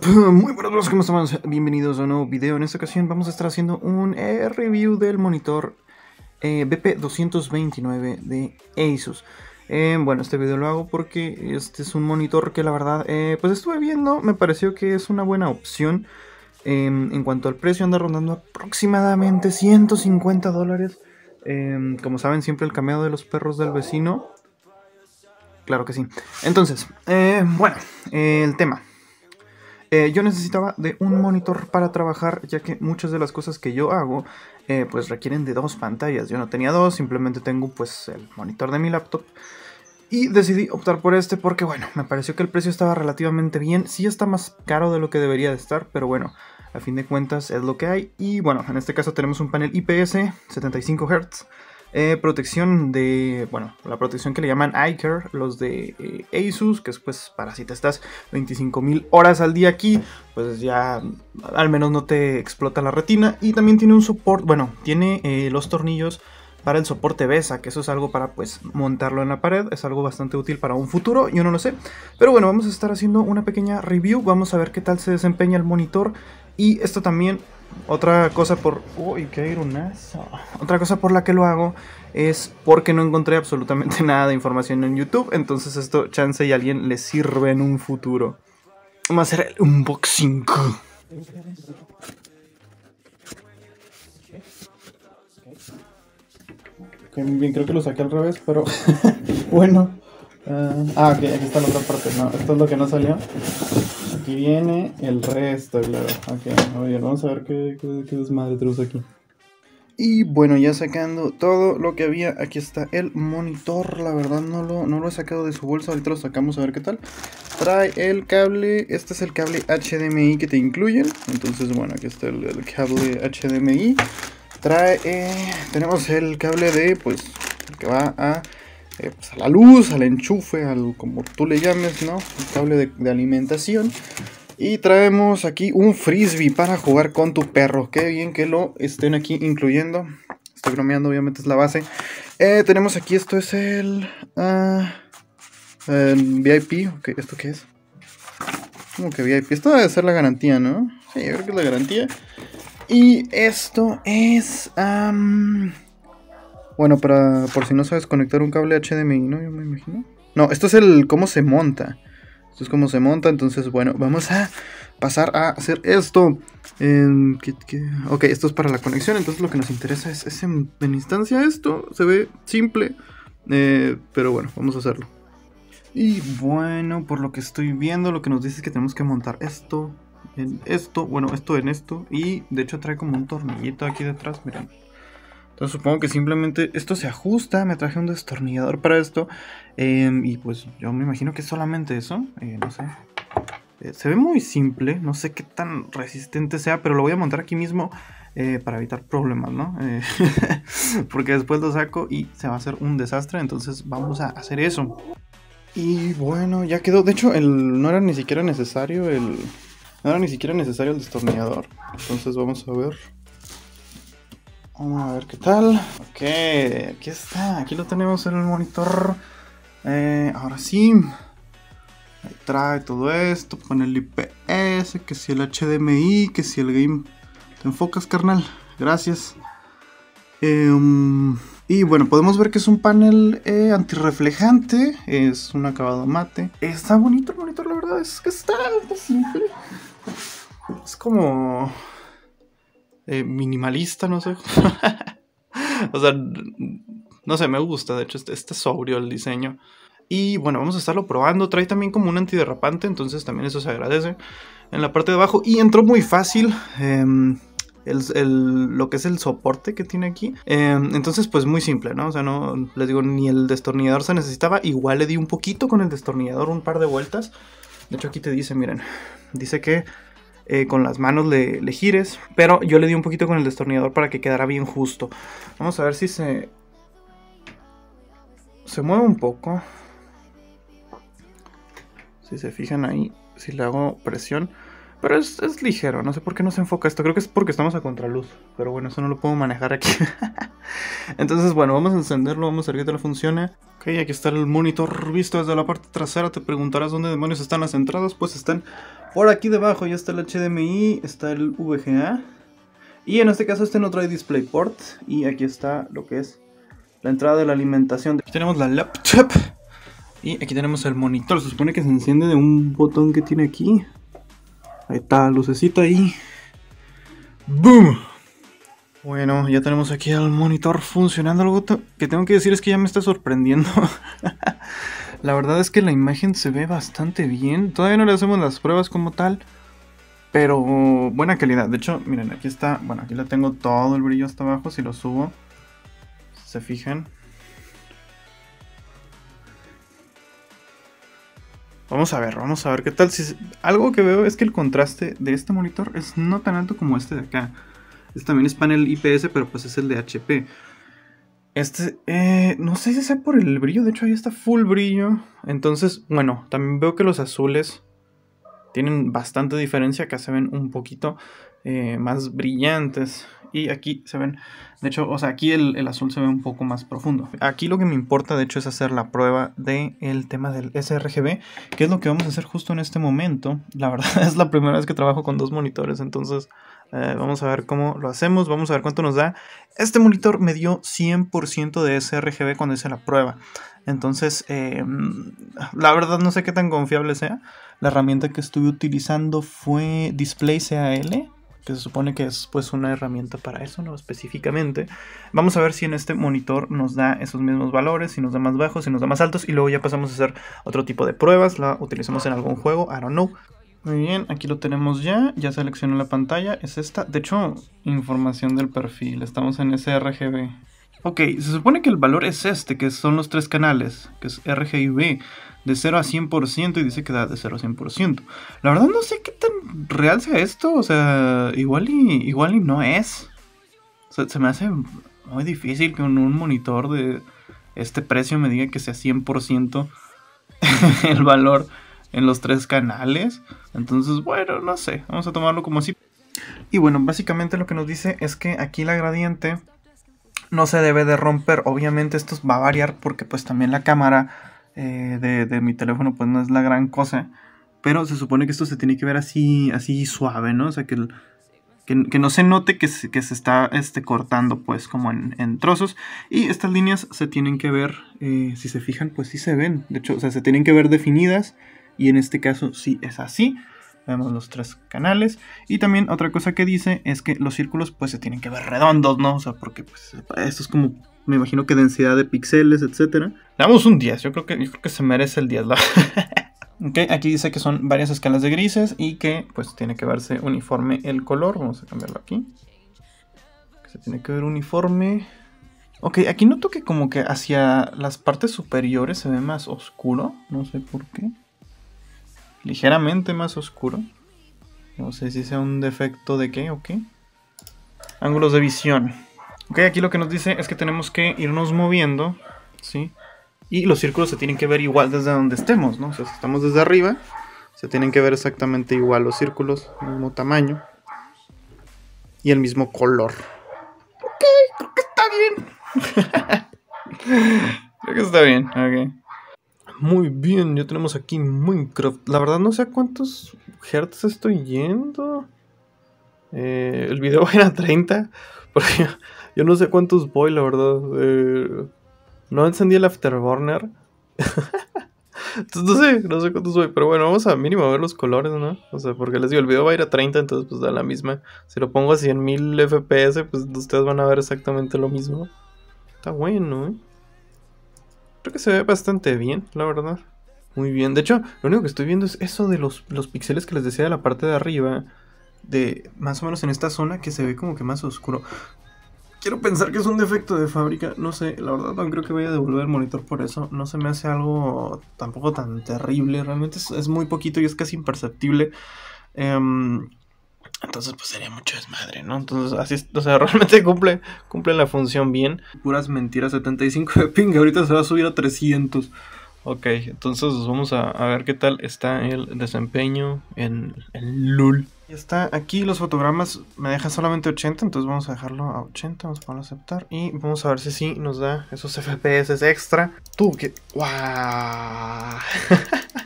Muy buenos días, ¿cómo estamos? Bienvenidos a un nuevo video. En esta ocasión vamos a estar haciendo un review del monitor eh, BP229 de Asus. Eh, bueno, este video lo hago porque este es un monitor que la verdad, eh, pues estuve viendo, me pareció que es una buena opción. Em, en cuanto al precio, anda rondando aproximadamente 150 dólares. Em, como saben, siempre el cameo de los perros del vecino. Claro que sí. Entonces, bueno, el tema. Eh, yo necesitaba de un monitor para trabajar, ya que muchas de las cosas que yo hago, eh, pues requieren de dos pantallas. Yo no tenía dos, simplemente tengo pues el monitor de mi laptop. Y decidí optar por este porque, bueno, me pareció que el precio estaba relativamente bien. Sí está más caro de lo que debería de estar, pero bueno, a fin de cuentas es lo que hay. Y bueno, en este caso tenemos un panel IPS 75 Hz eh, protección de, bueno, la protección que le llaman iCare, los de eh, Asus, que es pues para si te estás 25.000 horas al día aquí, pues ya al menos no te explota la retina. Y también tiene un soporte, bueno, tiene eh, los tornillos para el soporte BESA, que eso es algo para pues montarlo en la pared, es algo bastante útil para un futuro, yo no lo sé. Pero bueno, vamos a estar haciendo una pequeña review, vamos a ver qué tal se desempeña el monitor y esto también otra cosa por. Uy, qué ironazo. Otra cosa por la que lo hago es porque no encontré absolutamente nada de información en YouTube. Entonces, esto, chance y alguien le sirve en un futuro. Vamos a hacer el unboxing. Bien, creo que lo saqué al revés, pero bueno. Ah, ah, ok, aquí está la otra parte. No, esto es lo que no salió. Aquí viene el resto, claro. Ok, vamos a ver qué, qué, desmadre aquí. Y bueno, ya sacando todo lo que había, aquí está el monitor, la verdad no lo, no lo he sacado de su bolsa, ahorita lo sacamos a ver qué tal. Trae el cable, este es el cable HDMI que te incluyen, entonces bueno, aquí está el, cable HDMI. Trae, eh, tenemos el cable de, pues, que va a eh, pues, a la luz, al enchufe, al como tú le llames, ¿no? El cable de, alimentación. Y traemos aquí un frisbee para jugar con tu perro. Qué bien que lo estén aquí incluyendo. Estoy bromeando, obviamente es la base. Eh, tenemos aquí, esto es el, ah, VIP. ¿Esto qué es? ¿Cómo que VIP. Esto debe ser la garantía, ¿no? Sí, yo creo que es la garantía. Y esto es... Bueno, para por si no sabes conectar un cable HDMI, ¿no? Yo me imagino. No, esto es el cómo se monta. Esto es cómo se monta. Entonces, bueno, vamos a pasar a hacer esto. Em, ok, esto es para la conexión. Entonces lo que nos interesa es, en, instancia esto. Se ve simple. Eh, pero bueno, vamos a hacerlo. Y bueno, por lo que estoy viendo, lo que nos dice es que tenemos que montar esto en esto. Bueno, esto en esto. Y de hecho trae como un tornillito aquí detrás, miren supongo que simplemente esto se ajusta, me traje un destornillador para esto. Em, y pues yo me imagino que es solamente eso, eh, no sé. Eh, se ve muy simple, no sé qué tan resistente sea, pero lo voy a montar aquí mismo eh, para evitar problemas, ¿no? porque después lo saco y se va a hacer un desastre, entonces vamos a hacer eso. Y bueno, ya quedó. De hecho, el, no era ni siquiera necesario el. No era ni siquiera necesario el destornillador. Entonces vamos a ver. Vamos a ver qué tal. Ok, aquí está. Aquí lo tenemos en el monitor. Eh, ahora sí. Ahí trae todo esto. Pone el IPS, que si el HDMI, que si el game. Te enfocas, carnal. Gracias. Em, y bueno, podemos ver que es un panel eh, antirreflejante. Es un acabado mate. Está bonito el monitor, la verdad. Es que está, está simple. Es como eh, minimalista, no sé. o sea, no sé, me gusta, de hecho, este, este, sobrio el diseño. Y bueno, vamos a estarlo probando. Trae también como un antiderrapante, entonces también eso se agradece. En la parte de abajo. Y entró muy fácil. Em, lo que es el soporte que tiene aquí. Em, entonces, pues muy simple, ¿no? O sea, no les digo, ni el destornillador se necesitaba. Igual le di un poquito con el destornillador, un par de vueltas. De hecho, aquí te dice, miren, dice que eh, con las manos le, le, gires. Pero yo le di un poquito con el destornillador para que quedara bien justo. Vamos a ver si se... Se mueve un poco. Si se fijan ahí, si le hago presión. Pero es, ligero, no sé por qué no se enfoca esto. Creo que es porque estamos a contraluz. Pero bueno, eso no lo puedo manejar aquí. Entonces, bueno, vamos a encenderlo, vamos a ver qué tal funciona Ok, aquí está el monitor visto desde la parte trasera. Te preguntarás dónde demonios están las entradas. Pues están por aquí debajo. Ya está el HDMI, está el VGA. Y en este caso este no trae DisplayPort. Y aquí está lo que es la entrada de la alimentación. Aquí tenemos la laptop. Y aquí tenemos el monitor. Se supone que se enciende de un botón que tiene aquí. Ahí está, lucecita ahí. ¡Boom! Bueno, ya tenemos aquí el monitor funcionando. Algo que tengo que decir es que ya me está sorprendiendo. la verdad es que la imagen se ve bastante bien. Todavía no le hacemos las pruebas como tal. Pero buena calidad. De hecho, miren, aquí está. Bueno, aquí la tengo todo el brillo hasta abajo. Si lo subo, se fijan. Vamos a ver, vamos a ver qué tal. algo que veo es que el contraste de este monitor es no tan alto como este de acá. Este también es panel IPS, pero pues es el de HP. Este, eh, no sé si sea por el brillo, de hecho ahí está full brillo. Entonces, bueno, también veo que los azules tienen bastante diferencia, acá se ven un poquito eh, más brillantes y aquí se ven, de hecho, o sea, aquí el, azul se ve un poco más profundo. Aquí lo que me importa, de hecho, es hacer la prueba del tema del sRGB, que es lo que vamos a hacer justo en este momento. La verdad es la primera vez que trabajo con dos monitores, entonces eh, vamos a ver cómo lo hacemos, vamos a ver cuánto nos da. Este monitor me dio 100% de sRGB cuando hice la prueba. Entonces, em, la verdad no sé qué tan confiable sea. La herramienta que estuve utilizando fue DisplayCAL que se supone que es pues una herramienta para eso, ¿no? Específicamente. Vamos a ver si en este monitor nos da esos mismos valores, si nos da más bajos, si nos da más altos, y luego ya pasamos a hacer otro tipo de pruebas, la utilizamos en algún juego, I don't know. Muy bien, aquí lo tenemos ya, ya seleccioné la pantalla, es esta, de hecho, información del perfil, estamos en sRGB. Ok, se supone que el valor es este, que son los tres canales, que es RGB, de 0 a 100% y dice que da de 0 a 100%. La verdad no sé qué tan real sea esto, o sea, igual y, igual y no es. se me hace muy difícil que un, un monitor de este precio me diga que sea 100% el valor en los tres canales. Entonces, bueno, no sé, vamos a tomarlo como así. Y bueno, básicamente lo que nos dice es que aquí la gradiente no se debe de romper. Obviamente esto va a variar porque pues también la cámara eh, de, mi teléfono pues no es la gran cosa. Pero se supone que esto se tiene que ver así, así suave, ¿no? O sea, que, que, no se note que se, que se está este, cortando pues como en, trozos. Y estas líneas se tienen que ver, eh, si se fijan, pues sí se ven. De hecho, o sea, se tienen que ver definidas. Y en este caso sí es así. Vemos los tres canales. Y también otra cosa que dice es que los círculos pues se tienen que ver redondos, ¿no? O sea, porque pues esto es como, me imagino que densidad de píxeles, etcétera. Le damos un 10, yo creo que, que se merece el 10, Ok, aquí dice que son varias escalas de grises y que pues tiene que verse uniforme el color. Vamos a cambiarlo aquí. Se tiene que ver uniforme. Ok, aquí noto que como que hacia las partes superiores se ve más oscuro. No sé por qué ligeramente más oscuro. No sé si sea un defecto de qué o qué. Ángulos de visión. Ok, aquí lo que nos dice es que tenemos que irnos moviendo, ¿sí? Y los círculos se tienen que ver igual desde donde estemos, ¿no? O sea, si estamos desde arriba, se tienen que ver exactamente igual los círculos, mismo tamaño y el mismo color. Ok, creo que está bien. creo que está bien, ok. Muy bien, ya tenemos aquí Minecraft. La verdad no sé a cuántos hertz estoy yendo. Eh, el video era 30. porque yo, no sé cuántos voy, la verdad. Eh, no encendí el afterburner. entonces no sé, no sé cuántos voy. Pero bueno, vamos a mínimo a ver los colores, ¿no? O sea, porque les digo, el video va a ir a 30, entonces pues da la misma. Si lo pongo a 100.000 FPS, pues ustedes van a ver exactamente lo mismo. Está bueno, ¿eh? Creo que se ve bastante bien, la verdad. Muy bien. De hecho, lo único que estoy viendo es eso de los, los píxeles que les decía de la parte de arriba. De más o menos en esta zona que se ve como que más oscuro. Quiero pensar que es un defecto de fábrica. No sé, la verdad creo que voy a devolver el monitor por eso. No se me hace algo tampoco tan terrible. Realmente es, muy poquito y es casi imperceptible. Em, entonces, pues sería mucho desmadre, ¿no? Entonces, así, o sea, realmente cumple, cumple la función bien. Puras mentiras, 75 de ping, ahorita se va a subir a 300. Ok, entonces vamos a, ver qué tal está el desempeño en el LUL. Está aquí los fotogramas, me dejan solamente 80, entonces vamos a dejarlo a 80, vamos a aceptar y vamos a ver si sí nos da esos FPS extra. Tú, que... ¡Wow!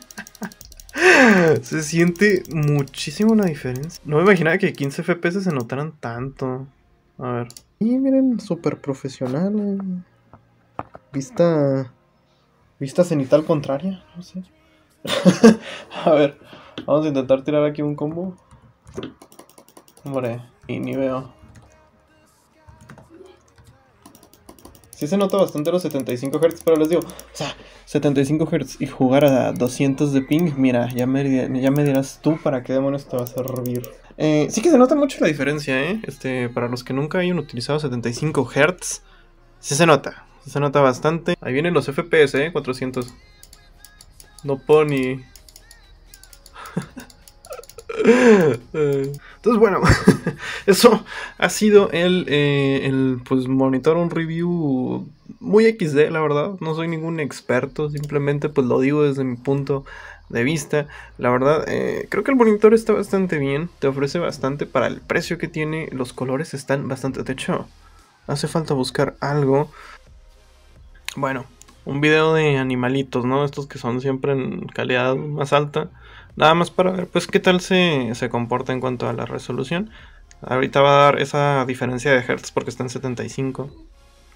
Se siente muchísimo la diferencia. No me imaginaba que 15 FPS se notaran tanto. A ver. Y miren, súper profesional. Eh. Vista. Vista cenital contraria. No sé. a ver, vamos a intentar tirar aquí un combo. Hombre, y ni veo. sí se nota bastante los 75 Hz, pero les digo, o sea, 75 Hz y jugar a 200 de ping, mira, ya me, ya me dirás tú para qué demonios te vas a servir. Eh, sí que se nota mucho la diferencia, ¿eh? Este, para los que nunca hayan utilizado 75 Hz, sí se nota, se nota bastante. Ahí vienen los FPS, ¿eh? 400. No pony. Entonces, bueno, eso ha sido el, eh, el, pues, monitor un review muy XD, la verdad. No soy ningún experto, simplemente pues lo digo desde mi punto de vista. La verdad, eh, creo que el monitor está bastante bien, te ofrece bastante para el precio que tiene, los colores están bastante... De hecho, hace falta buscar algo. Bueno, un video de animalitos, ¿no? Estos que son siempre en calidad más alta. Nada más para ver, pues, qué tal se, comporta en cuanto a la resolución. Ahorita va a dar esa diferencia de hertz porque está en 75.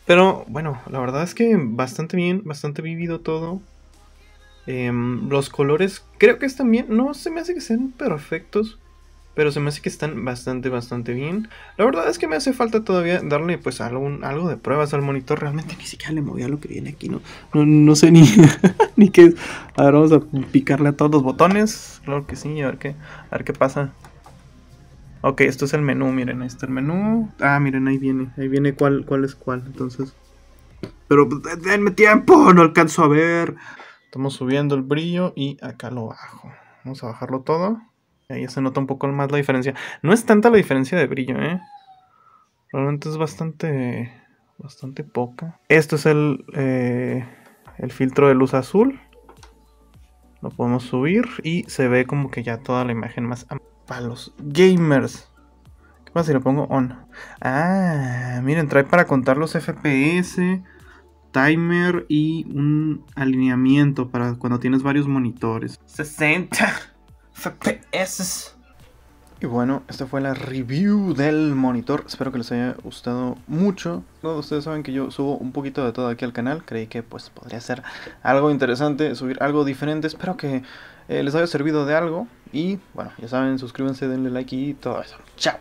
Pero bueno, la verdad es que bastante bien, bastante vivido todo. Em, los colores creo que están bien. No se me hace que sean perfectos. Pero se me hace que están bastante, bastante bien. La verdad es que me hace falta todavía darle pues algún, algo de pruebas al monitor. Realmente ni siquiera le movía lo que viene aquí, ¿no? No, sé ni, ni qué es. A ver, vamos a picarle a todos los botones. Claro que sí, a ver qué, a ver qué pasa. Ok, esto es el menú, miren, ahí está el menú. Ah, miren, ahí viene, ahí viene cuál, cuál es cuál, entonces. Pero pues, denme tiempo, no alcanzo a ver. Estamos subiendo el brillo y acá lo bajo. Vamos a bajarlo todo. Ahí se nota un poco más la diferencia. No es tanta la diferencia de brillo, ¿eh? Realmente es bastante, bastante poca. Esto es el, eh, el filtro de luz azul. Lo podemos subir y se ve como que ya toda la imagen más para los gamers. ¿Qué pasa si lo pongo on? Ah, miren, trae para contar los FPS, timer y un alineamiento para cuando tienes varios monitores. 60. FPS. Y bueno, esta fue la review del monitor. Espero que les haya gustado mucho. Todos ustedes saben que yo subo un poquito de todo aquí al canal. Creí que pues podría ser algo interesante, subir algo diferente. Espero que eh, les haya servido de algo. Y bueno, ya saben, suscríbanse, denle like y todo eso. Chao.